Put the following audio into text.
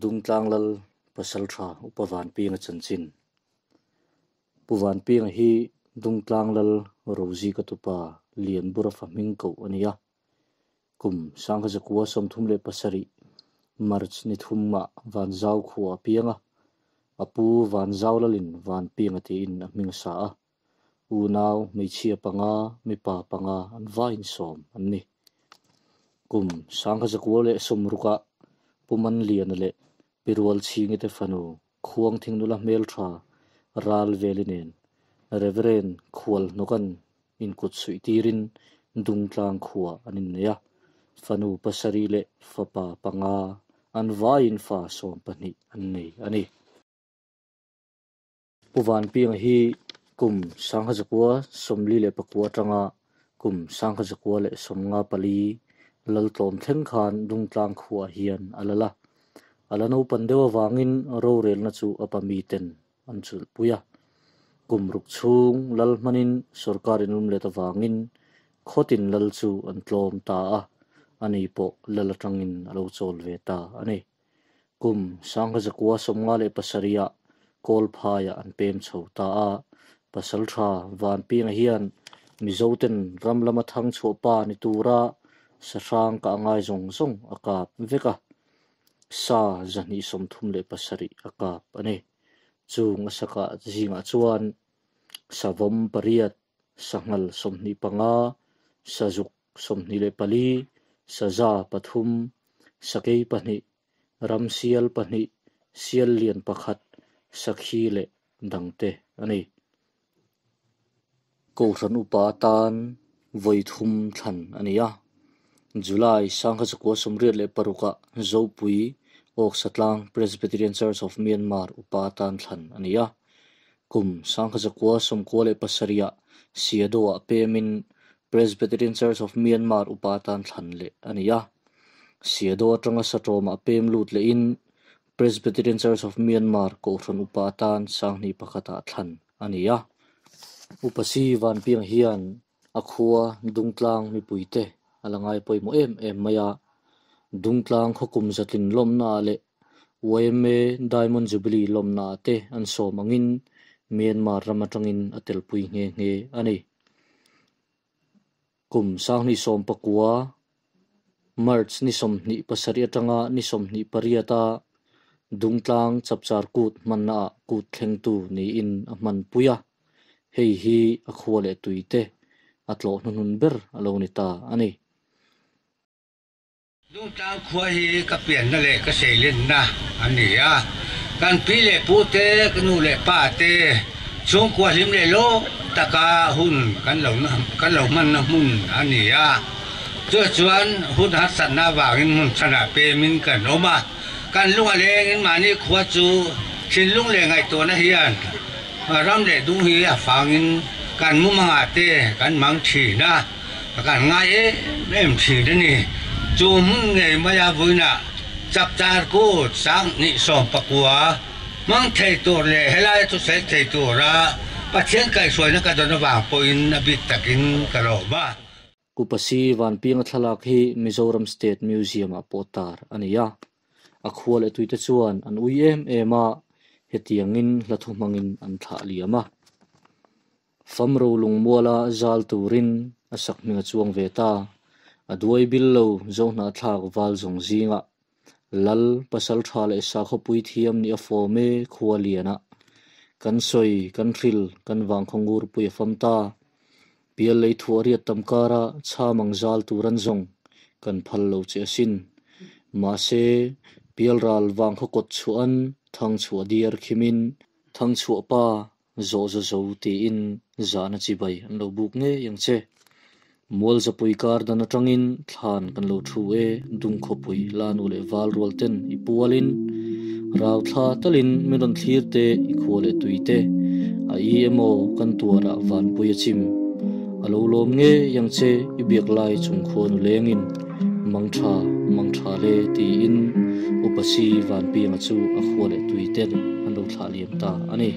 dumtlang lal pasal tha upavan ping a chanchin puvan ping hi dumtlang lal rozi ka tupa lian bura faming ko ania kum sangha som somthum le pasari march ni ma, van zau khuwa pianga apu van zau lalin van pinga ti in aming sa a unaw meichia panga mipa panga an vain som anni kum sangha zakwa le somruka puman lian le pirwal chinge te fanu khuang thing nula mel tha ral velinen reverend khual nokan in kut sui tirin dung tlang khuwa anin neya fanu pasari le fapa panga an vain fa som pani an nei ani puwan piang hi kum sangha jakwa somli le pakwa tanga kum sangha jakwa le somnga pali lal tom thleng khan dung tlang khuwa hian alala alano pandewa wangin ro rel na chu apami ten anchul puya kum ruk chung lal manin sarkar inum le ta wangin khotin lal chu antlom ta a ani po lal tangin alo chol ve ta ani kum sang ga kwa somnga le pasaria kol pha ya an pem chho ta a pasal tha wan pi aka veka sa som thum le pasarih a kaap ane chung a saka zingah chuan savom pariat sangal ni panga som ni le pali saza pathum sakei pahnih ramsial pahnih sial lian pakhat sakhi le dangte ani ko ran upa tan voithum than ania July sang khas ko somriat le paruka zo pui ok satlang Presbyterian Church of Myanmar upatan anh ania cùng sang khas ko som ko le pasaria siadowa pemin Presbyterian Church of Myanmar upatan than le ania siado atanga satoma pem lut le in Presbyterian Church of Myanmar ko thon upatan sang ni pakata than upa si van piang hian dung dungtlang mi puite alangai poi mo em em maya dungtlang hukum jatlin lomna le YMA Diamond Jubilee lomna te an so mangin Myanmar ramatangin atelpui nge nge ani kum sang ni som pakua march ni som ni pasari atanga ni som ni pariyata dungtlang chapchar kut manna kut thlengtu ni in aman puya hei hi akhwale tuite atlo hunun ber alonita ani ดูตาขวายก็เปลี่ยนนั่นแหละก็เสลินนะอันนี้อ่ะการพิเลปูเตกนูเลป้าเตช่วงขวาลิมเลโลตะกาหุ่นกันเหล่านะกันเหล่ามันนะหุ่นอันนี้อ่ะจวดจวนหุ่นหัดสันนาวางินหุ่นสนาเปมินกันโอมาการลุงอะไรเงินมานี่ขวาจูชินลุงเลงไอตัวนะเฮียนรำเลดูเฮียฟังงินการมุมังอาเตการมังฉีนะการง่ายเอ็มฉีดนี่จุมเงยมายาบุญนะจับจากูสังนิสมปะกัวมังเทตัวเลยเฮลายตุเสเทตัวละปัจเจกไก่สวยนักดนบ่างปอินนบิตะกินกระโบะกุปสีวันพิีงทลักฮีมิโซรัมสเตทมิวเซียมอปตาร์อันนี้ยะอควเลตุยตะชวนอันอุยเอ็มเอมาเฮติยังอินละทุมังอินอันทาเลียมะฟัมรูลุงมัวลาจัลตูรินอสักมีงจวงเวตา aduai bil lo zona thlak wal zong zinga lal pasal tha le sa kho pui thiam ni afo me khualiana kan soi kan thril kan wang khongur pui famta pial lei thuari tamkara cha mangzal turan zong kan phal lo che sin ma se pial ral wang kho kot chuan thang chua diar khimin thang chua pa zo zo zo ti in zana chi bai an lo buk nge yang che mol za pui kar da na changin than kan lo thu e dung kho pui la nu le wal rol ten i rau tha talin miron thir te i khole tui te a i emo kan tu ra van pui chim alo lom nge yang che i biak lai chung kho nu leng mang tha mang tha le ti in upasi van pi ma chu a khole tui te an lo thali ta ani